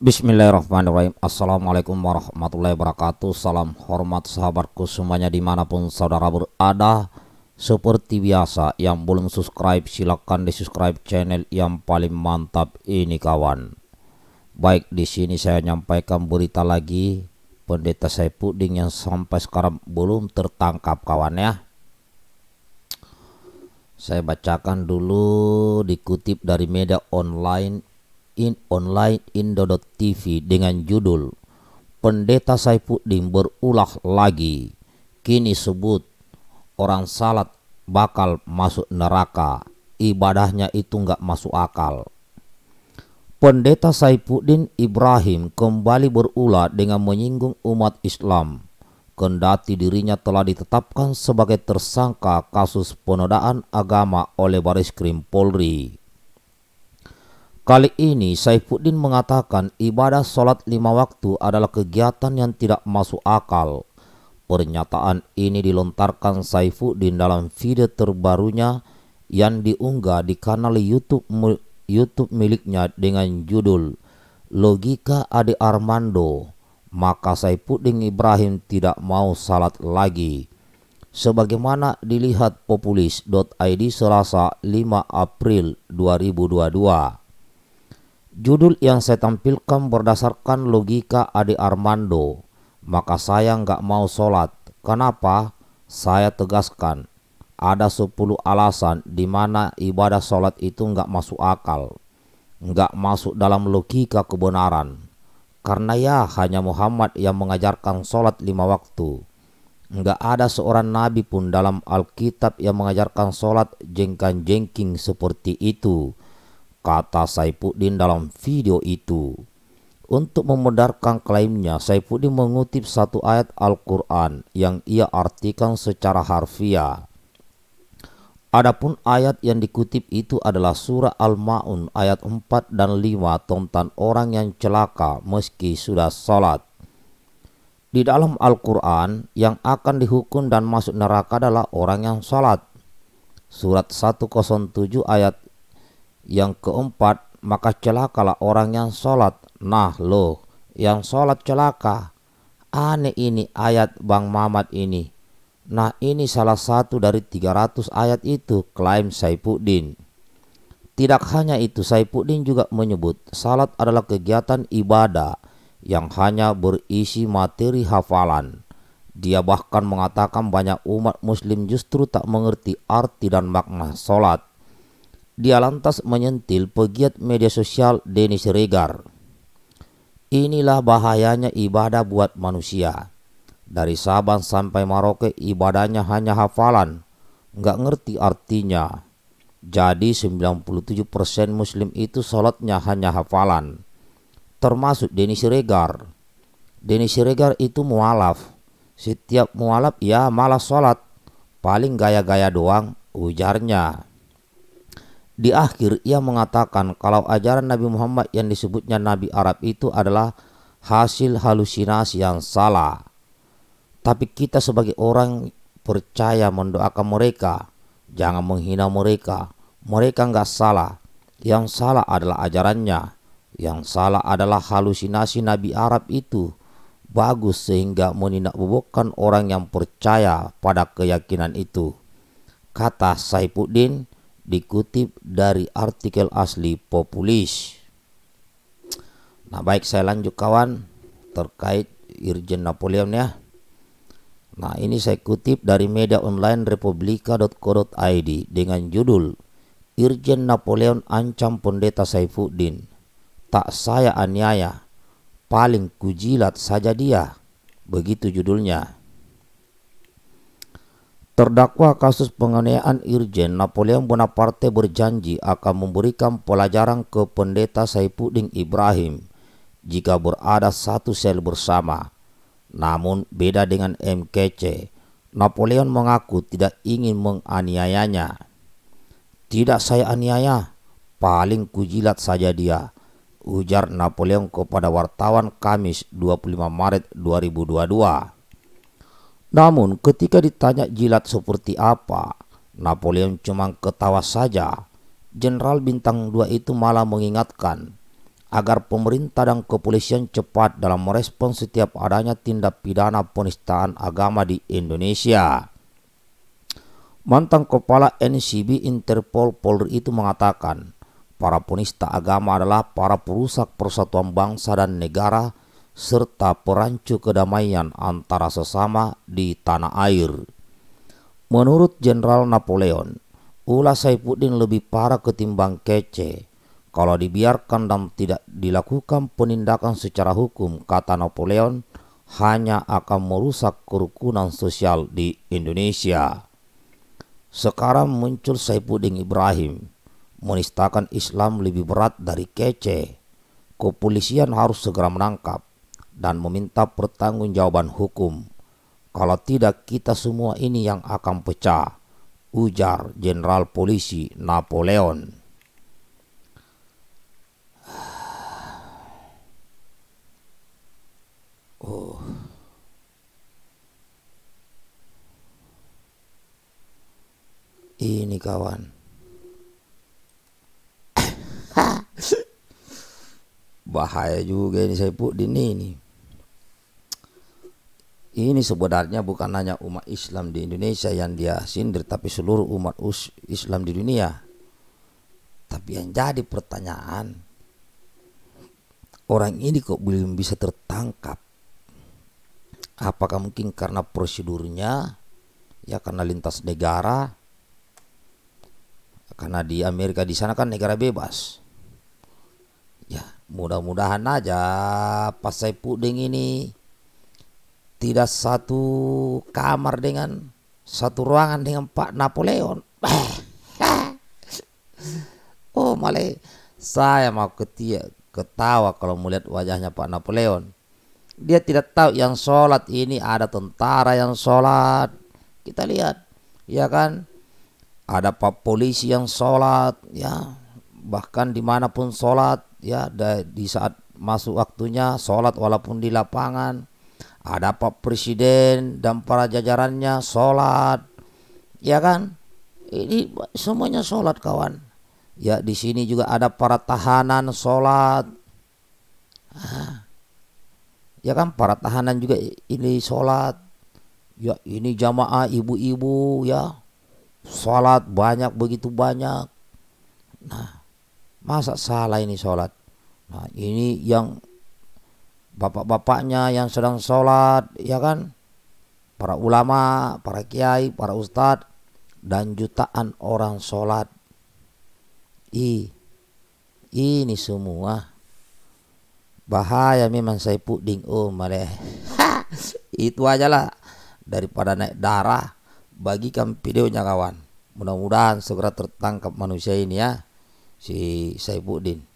Bismillahirrahmanirrahim Assalamualaikum warahmatullahi wabarakatuh Salam hormat sahabatku semuanya dimanapun saudara berada Seperti biasa yang belum subscribe silahkan di subscribe channel yang paling mantap ini kawan Baik di sini saya nyampaikan berita lagi Pendeta saya puding yang sampai sekarang belum tertangkap kawan ya saya bacakan dulu dikutip dari media online in online indo.tv dengan judul Pendeta Saifuddin berulah lagi kini sebut orang salat bakal masuk neraka ibadahnya itu nggak masuk akal Pendeta Saifuddin Ibrahim kembali berulah dengan menyinggung umat Islam kendati dirinya telah ditetapkan sebagai tersangka kasus penodaan agama oleh Baris Krim Polri. Kali ini Saifuddin mengatakan ibadah sholat lima waktu adalah kegiatan yang tidak masuk akal. Pernyataan ini dilontarkan Saifuddin dalam video terbarunya yang diunggah di kanal YouTube YouTube miliknya dengan judul Logika Ade Armando. Maka Saifuddin Ibrahim tidak mau salat lagi. Sebagaimana dilihat populis.id Selasa 5 April 2022. Judul yang saya tampilkan berdasarkan logika Ade Armando, maka saya nggak mau sholat. Kenapa? Saya tegaskan, ada 10 alasan di mana ibadah sholat itu nggak masuk akal, nggak masuk dalam logika kebenaran. Karena ya hanya Muhammad yang mengajarkan sholat lima waktu. Nggak ada seorang nabi pun dalam Alkitab yang mengajarkan sholat jengkan-jengking seperti itu kata Saipudin dalam video itu. Untuk memudarkan klaimnya, Saipudin mengutip satu ayat Al-Quran yang ia artikan secara harfiah. Adapun ayat yang dikutip itu adalah surah Al-Ma'un ayat 4 dan 5 tentang orang yang celaka meski sudah sholat. Di dalam Al-Quran yang akan dihukum dan masuk neraka adalah orang yang sholat. Surat 107 ayat yang keempat, maka celakalah orang yang sholat. Nah loh, yang sholat celaka. Aneh ini ayat Bang Mamat ini. Nah ini salah satu dari 300 ayat itu, klaim Saipuddin. Tidak hanya itu, Saipuddin juga menyebut salat adalah kegiatan ibadah yang hanya berisi materi hafalan. Dia bahkan mengatakan banyak umat muslim justru tak mengerti arti dan makna salat. Dia lantas menyentil pegiat media sosial Dennis Regar. Inilah bahayanya ibadah buat manusia. Dari Sabang sampai Maroke ibadahnya hanya hafalan, nggak ngerti artinya. Jadi 97% muslim itu sholatnya hanya hafalan. Termasuk Denis Siregar. Denis Siregar itu mualaf. Setiap mualaf ya malah sholat. Paling gaya-gaya doang ujarnya. Di akhir ia mengatakan kalau ajaran Nabi Muhammad yang disebutnya Nabi Arab itu adalah hasil halusinasi yang salah. Tapi kita sebagai orang percaya mendoakan mereka, jangan menghina mereka. Mereka nggak salah. Yang salah adalah ajarannya. Yang salah adalah halusinasi Nabi Arab itu. Bagus sehingga menindakbobokkan orang yang percaya pada keyakinan itu. Kata Saipuddin, dikutip dari artikel asli populis. Nah baik saya lanjut kawan terkait Irjen Napoleon ya. Nah ini saya kutip dari media online republika.co.id dengan judul Irjen Napoleon ancam pendeta Saifuddin. Tak saya aniaya, paling kujilat saja dia. Begitu judulnya. Terdakwa kasus penganiayaan Irjen Napoleon Bonaparte berjanji akan memberikan pelajaran ke pendeta Saipudin Ibrahim jika berada satu sel bersama. Namun beda dengan MKC, Napoleon mengaku tidak ingin menganiayanya. Tidak saya aniaya, paling kujilat saja dia, ujar Napoleon kepada wartawan Kamis 25 Maret 2022. Namun ketika ditanya jilat seperti apa, Napoleon cuma ketawa saja. Jenderal bintang dua itu malah mengingatkan agar pemerintah dan kepolisian cepat dalam merespons setiap adanya tindak pidana penistaan agama di Indonesia. Mantan kepala NCB Interpol Polri itu mengatakan, para penista agama adalah para perusak persatuan bangsa dan negara serta perancu kedamaian antara sesama di tanah air. Menurut Jenderal Napoleon, ulah Saifuddin lebih parah ketimbang kece. Kalau dibiarkan dan tidak dilakukan penindakan secara hukum, kata Napoleon, hanya akan merusak kerukunan sosial di Indonesia. Sekarang muncul Saifuddin Ibrahim, menistakan Islam lebih berat dari kece. Kepolisian harus segera menangkap dan meminta pertanggungjawaban hukum. Kalau tidak kita semua ini yang akan pecah, ujar Jenderal Polisi Napoleon. Oh. Ini kawan. Bahaya juga ini saya put di ini. Ini sebenarnya bukan hanya umat Islam di Indonesia yang dia sindir tapi seluruh umat Islam di dunia. Tapi yang jadi pertanyaan orang ini kok belum bisa tertangkap? Apakah mungkin karena prosedurnya ya karena lintas negara? Karena di Amerika di sana kan negara bebas. Ya, mudah-mudahan aja pas saya puding ini tidak satu kamar dengan satu ruangan dengan Pak Napoleon. oh malah saya mau ketia, ketawa kalau melihat wajahnya Pak Napoleon. Dia tidak tahu yang sholat ini ada tentara yang sholat. Kita lihat, ya kan? Ada pak polisi yang sholat, ya. Bahkan dimanapun sholat, ya. Di saat masuk waktunya sholat walaupun di lapangan ada Pak Presiden dan para jajarannya sholat, ya kan? Ini semuanya sholat kawan. Ya di sini juga ada para tahanan sholat, ah. ya kan? Para tahanan juga ini sholat. Ya ini jamaah ibu-ibu ya sholat banyak begitu banyak. Nah masa salah ini sholat? Nah ini yang bapak-bapaknya yang sedang sholat, ya kan? Para ulama, para kiai, para ustadz, dan jutaan orang sholat. I, ini semua bahaya memang saya puding oh itu aja lah daripada naik darah bagikan videonya kawan mudah-mudahan segera tertangkap manusia ini ya si puding.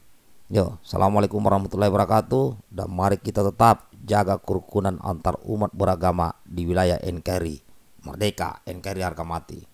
Yo, assalamualaikum warahmatullahi wabarakatuh dan mari kita tetap jaga kerukunan antar umat beragama di wilayah NKRI. Merdeka NKRI harga mati.